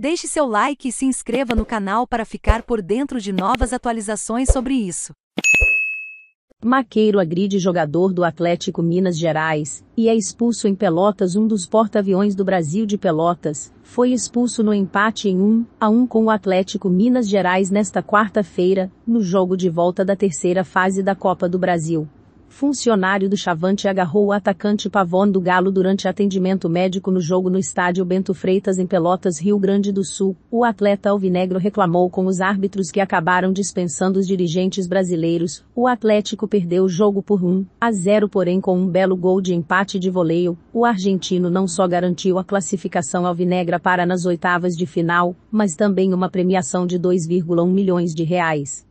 Deixe seu like e se inscreva no canal para ficar por dentro de novas atualizações sobre isso. Maqueiro agride jogador do Atlético Minas Gerais e é expulso em Pelotas. Um dos porta-aviões do Brasil de Pelotas foi expulso no empate em 1 a 1 com o Atlético Minas Gerais nesta quarta-feira, no jogo de volta da terceira fase da Copa do Brasil. Funcionário do Chavante agarrou o atacante Pavon do Galo durante atendimento médico no jogo no estádio Bento Freitas em Pelotas, Rio Grande do Sul. O atleta alvinegro reclamou com os árbitros que acabaram dispensando os dirigentes brasileiros. O Atlético perdeu o jogo por 1 a 0, porém com um belo gol de empate de voleio. O argentino não só garantiu a classificação alvinegra para nas oitavas de final, mas também uma premiação de 2,1 milhões de reais.